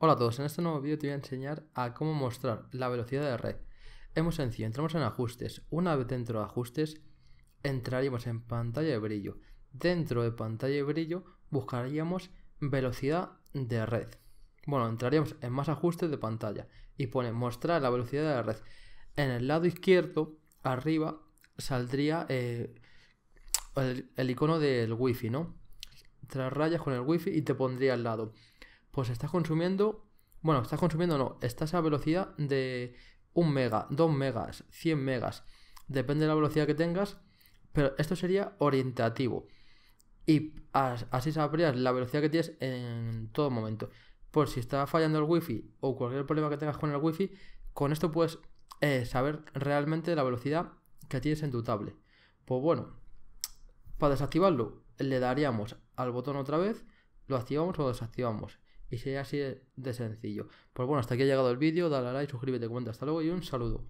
Hola a todos, en este nuevo vídeo te voy a enseñar a cómo mostrar la velocidad de red. Es muy sencillo, entramos en ajustes. Una vez dentro de ajustes, entraríamos en pantalla de brillo. Dentro de pantalla de brillo buscaríamos velocidad de red. Bueno, entraríamos en más ajustes de pantalla y pone mostrar la velocidad de la red. En el lado izquierdo, arriba, saldría eh, el, icono del wifi, ¿no? Tras rayas con el wifi y te pondría al lado pues estás consumiendo, bueno, estás consumiendo no, estás a velocidad de un mega, 2 megas, 100 megas, depende de la velocidad que tengas, pero esto sería orientativo. Y así sabrías la velocidad que tienes en todo momento. Por pues si está fallando el wifi o cualquier problema que tengas con el wifi, con esto puedes eh, saber realmente la velocidad que tienes en tu tablet. Pues bueno, para desactivarlo le daríamos al botón otra vez, lo activamos o desactivamos y sería así de sencillo. Pues bueno, hasta aquí ha llegado el vídeo, dale a like, suscríbete, comenta, hasta luego y un saludo.